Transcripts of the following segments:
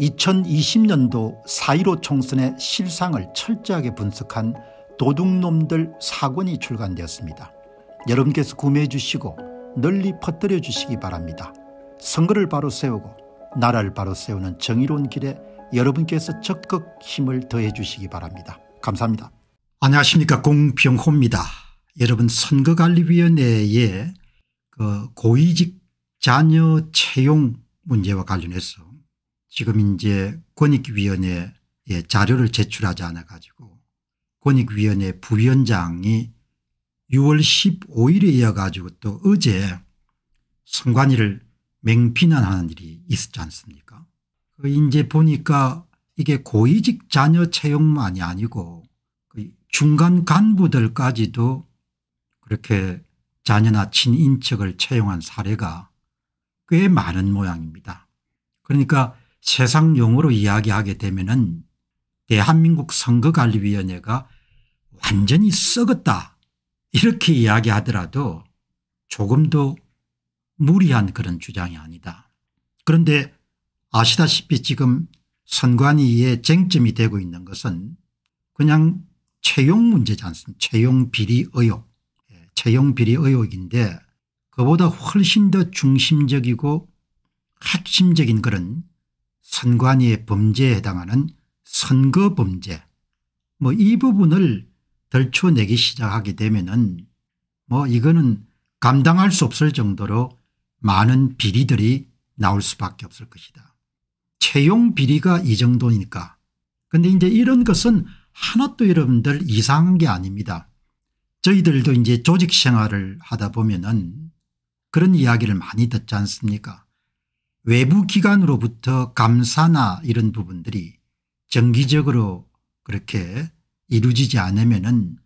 2020년도 4.15 총선의 실상을 철저하게 분석한 도둑놈들 사권이 출간되었습니다. 여러분께서 구매해 주시고 널리 퍼뜨려 주시기 바랍니다. 선거를 바로 세우고 나라를 바로 세우는 정의로운 길에 여러분께서 적극 힘을 더해 주시기 바랍니다. 감사합니다. 안녕하십니까 공병호입니다. 여러분 선거관리위원회의 그 고위직 자녀 채용 문제와 관련해서 지금 이제 권익위원회에 자료를 제출하지 않아 가지고 권익위원회 부위원장이 6월 15일에 이어 가지고 또 어제 선관위를 맹비난하는 일이 있었지 않습니까 그 이제 보니까 이게 고위직 자녀 채용만이 아니고 그 중간 간부들까지도 그렇게 자녀나 친인척을 채용한 사례가 꽤 많은 모양입니다. 그러니까 세상 용으로 이야기하게 되면은 대한민국 선거관리위원회가 완전히 썩었다 이렇게 이야기하더라도 조금도 무리한 그런 주장이 아니다. 그런데 아시다시피 지금 선관위의 쟁점이 되고 있는 것은 그냥 채용 문제지 않습니까 채용 비리 의혹 예, 채용 비리 의혹인데 그보다 훨씬 더 중심적이고 핵심적인 그런 선관위의 범죄에 해당하는 선거범죄 뭐 이 부분을 덜쳐내기 시작하게 되면은 뭐 이거는 감당할 수 없을 정도로 많은 비리들이 나올 수밖에 없을 것이다. 채용 비리가 이 정도니까. 근데 이제 이런 것은 하나도 여러분들 이상한 게 아닙니다. 저희들도 이제 조직 생활을 하다 보면은 그런 이야기를 많이 듣지 않습니까? 외부 기관으로부터 감사나 이런 부분들이 정기적으로 그렇게 이루어지지 않으면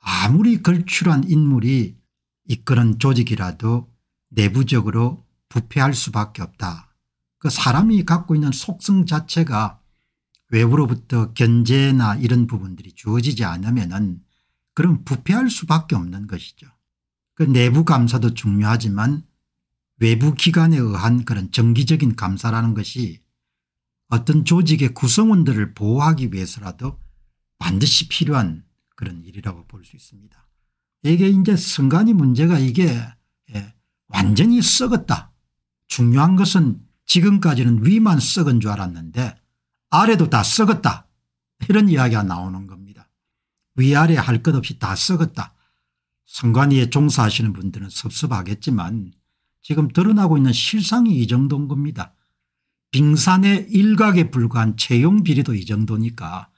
아무리 걸출한 인물이 이끄는 조직이라도 내부적으로 부패할 수밖에 없다. 그 사람이 갖고 있는 속성 자체가 외부로부터 견제나 이런 부분들이 주어지지 않으면 그럼 부패할 수밖에 없는 것이죠. 그 내부 감사도 중요하지만 외부 기관에 의한 그런 정기적인 감사라는 것이 어떤 조직의 구성원들을 보호하기 위해서라도 반드시 필요한 그런 일이라고 볼 수 있습니다. 이게 이제 성관이 문제가 이게 예, 완전히 썩었다. 중요한 것은 지금까지는 위만 썩은 줄 알았는데 아래도 다 썩었다. 이런 이야기가 나오는 겁니다. 위아래 할 것 없이 다 썩었다. 성관위에 종사하시는 분들은 섭섭하겠지만 지금 드러나고 있는 실상이 이 정도인 겁니다. 빙산의 일각에 불과한 채용 비리도 이 정도니까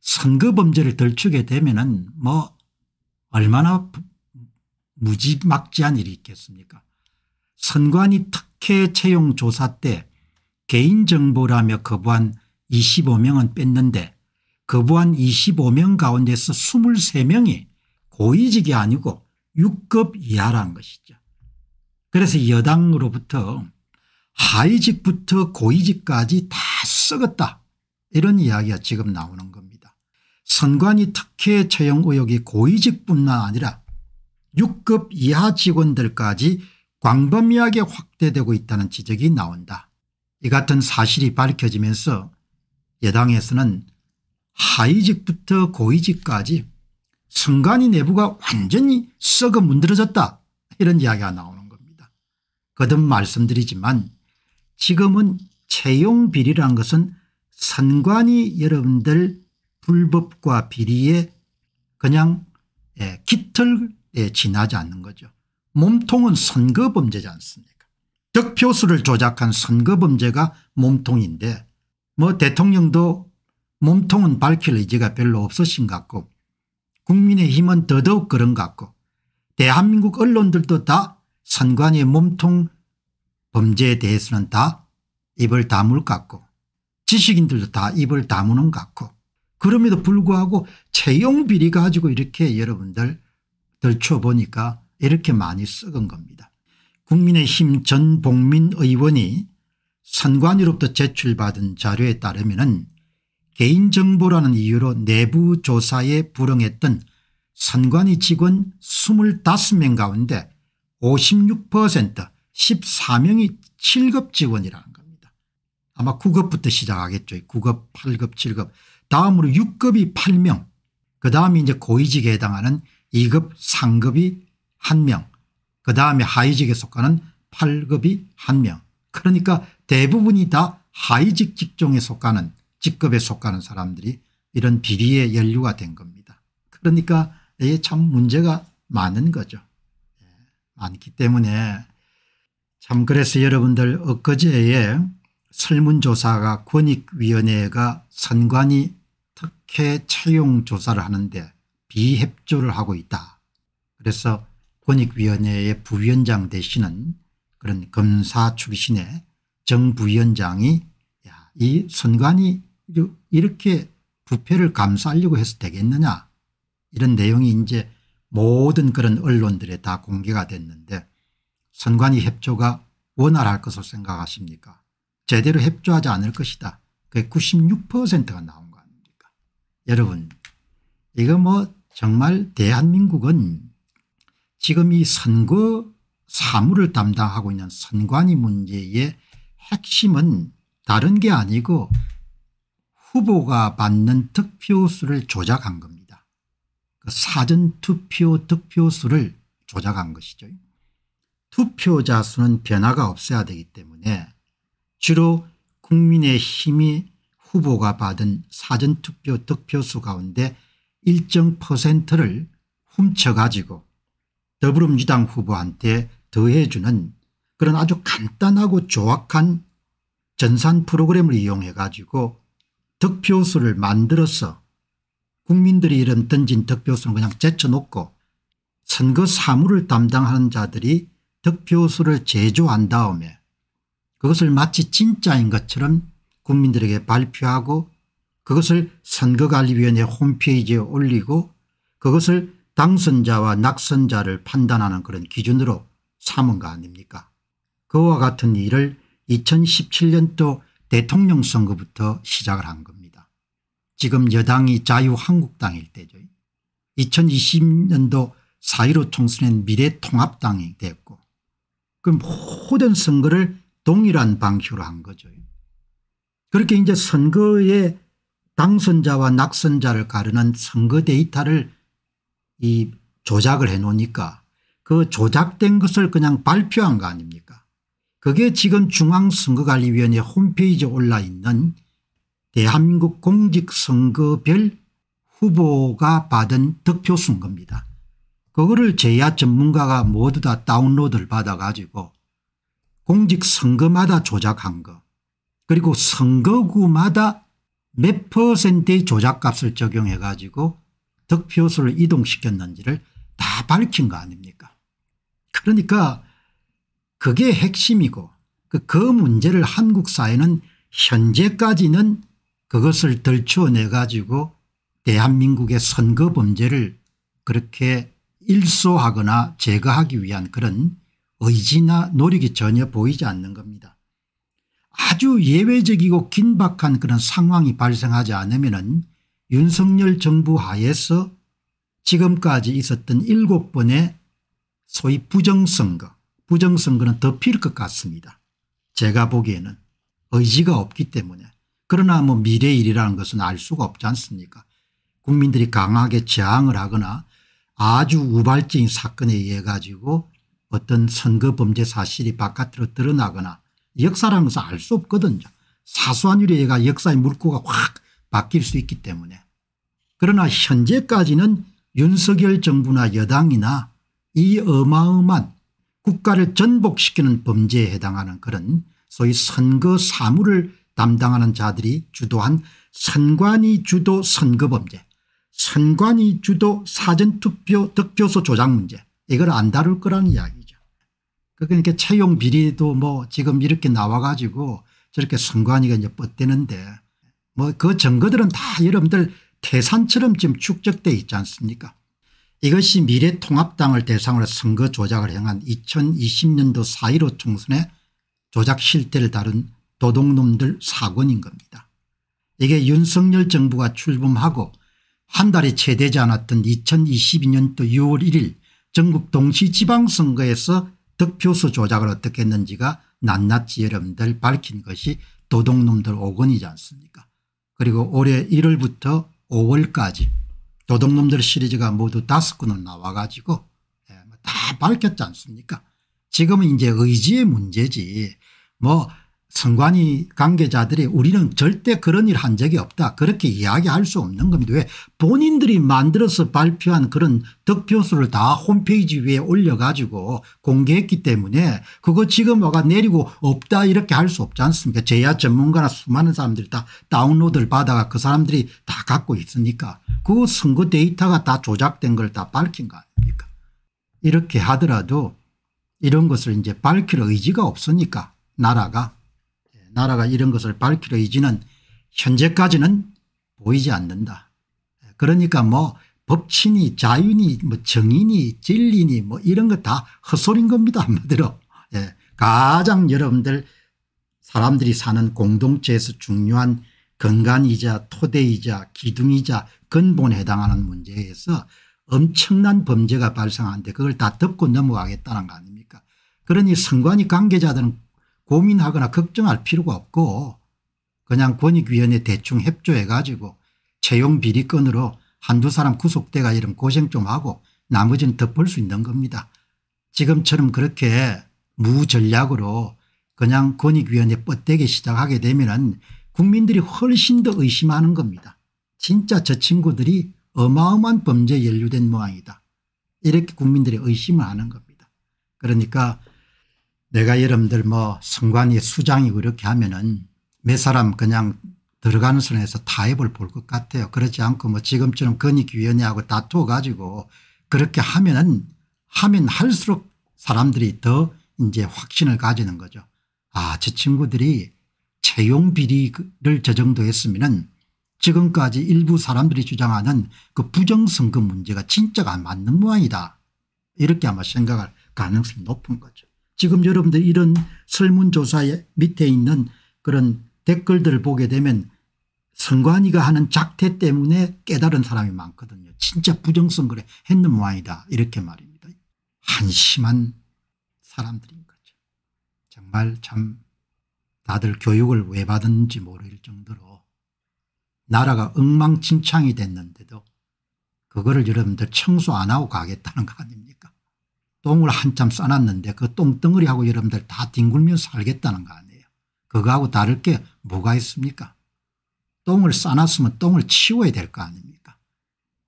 선거 범죄를 덜추게 되면은 뭐 얼마나 무지막지한 일이 있겠습니까? 선관위 특혜 채용 조사 때 개인정보라며 거부한 25명은 뺐는데 거부한 25명 가운데서 23명이 고위직이 아니고 6급 이하란 것이죠. 그래서 여당으로부터 하위직부터 고위직까지 다 썩었다 이런 이야기가 지금 나오는 겁니다. 선관위 특혜 채용 의혹이 고위직뿐만 아니라 6급 이하 직원들까지 광범위하게 확대되고 있다는 지적이 나온다. 이 같은 사실이 밝혀지면서 여당에서는 하위직부터 고위직까지 선관위 내부가 완전히 썩어 문드러졌다 이런 이야기가 나옵니다. 거듭 말씀드리지만 지금은 채용 비리란 것은 선관위 여러분들 불법과 비리에 그냥 예, 깃털에 예, 지나지 않는 거죠. 몸통은 선거범죄지 않습니까 득표수를 조작한 선거범죄가 몸통인데 뭐 대통령도 몸통은 밝힐 의지가 별로 없으신 것 같고 국민의힘은 더더욱 그런 것 같고 대한민국 언론들도 다 선관위의 몸통 범죄에 대해서는 다 입을 다물 같고 지식인들도 다 입을 다무는 같고 그럼에도 불구하고 채용 비리 가지고 이렇게 여러분들 들춰보니까 이렇게 많이 썩은 겁니다. 국민의힘 전 복민 의원이 선관위로부터 제출받은 자료에 따르면 개인정보라는 이유로 내부 조사에 불응했던 선관위 직원 25명 가운데 56% 14명이 7급 직원이라는 겁니다. 아마 9급부터 시작하겠죠. 9급 8급 7급 다음으로 6급이 8명 그 다음에 이제 고위직에 해당하는 2급 상급이 1명 그 다음에 하위직에 속하는 8급이 1명 그러니까 대부분이 다 하위직 직종에 속하는 직급에 속하는 사람들이 이런 비리에 연루가 된 겁니다. 그러니까 이게 참 문제가 많은 거죠. 많기 때문에 참 그래서 여러분들 엊그제에 설문조사가 권익위원회가 선관위 특혜 채용 조사를 하는데 비협조를 하고 있다. 그래서 권익위원회의 부위원장 대신은 그런 검사 출신의 정부위원장이 야, 이 선관위 이렇게 부패를 감수하려고 해서 되겠느냐 이런 내용이 이제 모든 그런 언론들에 다 공개가 됐는데 선관위 협조가 원활할 것을 생각하십니까 제대로 협조하지 않을 것이다. 그게 96%가 나온 거 아닙니까 여러분 이거 뭐 정말 대한민국은 지금 이 선거 사무를 담당하고 있는 선관위 문제의 핵심은 다른 게 아니고 후보가 받는 득표수를 조작한 겁니다. 그 사전투표 득표수를 조작한 것이죠. 투표자 수는 변화가 없어야 되기 때문에 주로 국민의힘이 후보가 받은 사전투표 득표수 가운데 일정 퍼센트를 훔쳐가지고 더불어민주당 후보한테 더해주는 그런 아주 간단하고 조악한 전산 프로그램을 이용해 가지고 득표수를 만들어서 국민들이 이런 던진 득표수는 그냥 제쳐놓고 선거 사무를 담당하는 자들이 득표수를 제조한 다음에 그것을 마치 진짜인 것처럼 국민들에게 발표하고 그것을 선거관리위원회 홈페이지에 올리고 그것을 당선자와 낙선자를 판단하는 그런 기준으로 삼은 거 아닙니까 그와 같은 일을 2017년도 대통령 선거부터 시작을 한 겁니다. 지금 여당이 자유한국당일 때죠. 2020년도 4.15 총선엔 미래통합당이 됐고 그 모든 선거를 동일한 방식으로 한 거죠. 그렇게 이제 선거에 당선자와 낙선자를 가르는 선거 데이터를 이 조작을 해놓으니까 그 조작된 것을 그냥 발표한 거 아닙니까 그게 지금 중앙선거관리위원회 홈페이지에 올라 있는 대한민국 공직선거별 후보가 받은 득표수인 겁니다. 그거를 제야 전문가가 모두 다 다운로드를 받아가지고 공직선거마다 조작한 거 그리고 선거구마다 몇 퍼센트의 조작값을 적용해가지고 득표수를 이동시켰는지를 다 밝힌 거 아닙니까 그러니까 그게 핵심이고 그, 그 문제를 한국 사회는 현재까지는 그것을 들추어내 가지고 대한민국의 선거 범죄를 그렇게 일소하거나 제거하기 위한 그런 의지나 노력이 전혀 보이지 않는 겁니다. 아주 예외적이고 긴박한 그런 상황이 발생하지 않으면 윤석열 정부 하에서 지금까지 있었던 일곱 번의 소위 부정선거 부정선거는 더 필 것 같습니다. 제가 보기에는 의지가 없기 때문에 그러나 뭐 미래 의 일이라는 것은 알 수가 없지 않습니까 국민들이 강하게 저항을 하거나 아주 우발적인 사건에 의해 가지고 어떤 선거 범죄 사실이 바깥으로 드러나거나 역사라는 것은 알 수 없거든요. 사소한 일에 의해 역사의 물꼬가 확 바뀔 수 있기 때문에 그러나 현재까지는 윤석열 정부나 여당이나 이 어마어마한 국가를 전복시키는 범죄에 해당하는 그런 소위 선거 사무를 담당하는 자들이 주도한 선관위 주도 선거범죄 선관위 주도 사전투표 득표소 조작 문제 이걸 안 다룰 거라는 이야기죠. 그러니까 채용 비리도 뭐 지금 이렇게 나와 가지고 저렇게 선관위가 이제 뻗대는데 뭐 그 증거들은 다 여러분들 태산처럼 지금 축적돼 있지 않습니까 이것이 미래통합당을 대상으로 선거 조작을 행한 2020년도 4.15 총선의 조작 실태를 다룬 도둑놈들 사건인 겁니다. 이게 윤석열 정부가 출범하고 한 달이 채 되지 않았던 2022년도 6월 1일 전국 동시지방선거에서 득표수 조작을 어떻게 했는지가 낱낱이 여러분들 밝힌 것이 도둑놈들 5건이지 않습니까 그리고 올해 1월부터 5월까지 도둑놈들 시리즈가 모두 5건은 나와가지고 예, 뭐 다 밝혔지 않습니까 지금은 이제 의지의 문제지 뭐 선관위 관계자들이 우리는 절대 그런 일 한 적이 없다 그렇게 이야기할 수 없는 겁니다. 왜 본인들이 만들어서 발표한 그런 득표수를 다 홈페이지 위에 올려가지고 공개했기 때문에 그거 지금 와가 내리고 없다 이렇게 할 수 없지 않습니까 제야 전문가나 수많은 사람들이 다 다운로드를 받아가 그 사람들이 다 갖고 있으니까 그 선거 데이터가 다 조작된 걸 다 밝힌 거 아닙니까 이렇게 하더라도 이런 것을 이제 밝힐 의지가 없으니까 나라가 나라가 이런 것을 밝히려 이지는 현재까지는 보이지 않는다. 그러니까 뭐 법치니 자유니 뭐 정의니 진리니 뭐 이런 거다 헛소린 겁니다 한마디로. 예. 가장 여러분들 사람들이 사는 공동체에서 중요한 근간이자 토대이자 기둥이자 근본에 해당하는 문제에서 엄청난 범죄가 발생하는데 그걸 다 덮고 넘어가겠다는 거 아닙니까 그러니 선관위 관계자들은 고민하거나 걱정할 필요가 없고 그냥 권익위원회 대충 협조해 가지고 채용 비리건으로 한두 사람 구속돼가 이런 고생 좀 하고 나머지는 덮을 수 있는 겁니다. 지금처럼 그렇게 무전략으로 그냥 권익위원회 뻗대기 시작하게 되면 국민들이 훨씬 더 의심하는 겁니다. 진짜 저 친구들이 어마어마한 범죄에 연루된 모양이다. 이렇게 국민들이 의심을 하는 겁니다. 그러니까 내가 여러분들 뭐 성관이 수장이그렇게 하면은 몇 사람 그냥 들어가는 선에서 타협을 볼 것 같아요. 그렇지 않고 뭐 지금처럼 건익위원회하고 다투어 가지고 그렇게 하면은 하면 할수록 사람들이 더 이제 확신을 가지는 거죠. 아, 저 친구들이 채용 비리를 저 정도 했으면은 지금까지 일부 사람들이 주장하는 그 부정선거 문제가 진짜가 맞는 모양이다. 이렇게 아마 생각할 가능성이 높은 거죠. 지금 여러분들 이런 설문조사 밑에 있는 그런 댓글들을 보게 되면 선관위가 하는 작태 때문에 깨달은 사람이 많거든요. 진짜 부정선 거래 했는 모양이다 이렇게 말입니다. 한심한 사람들인 거죠. 정말 참 다들 교육을 왜받았는지 모를 정도로 나라가 엉망진창이 됐는데도 그거를 여러분들 청소 안 하고 가겠다는 거 아닙니까 똥을 한참 싸놨는데 그 똥덩어리하고 여러분들 다 뒹굴면서 살겠다는 거 아니에요. 그거하고 다를 게 뭐가 있습니까? 똥을 싸놨으면 똥을 치워야 될 거 아닙니까?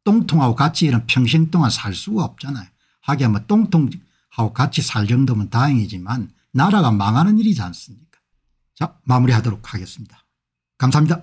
똥통하고 같이 이런 평생 동안 살 수가 없잖아요. 하기야 뭐 똥통하고 같이 살 정도면 다행이지만 나라가 망하는 일이지 않습니까? 자 마무리하도록 하겠습니다. 감사합니다.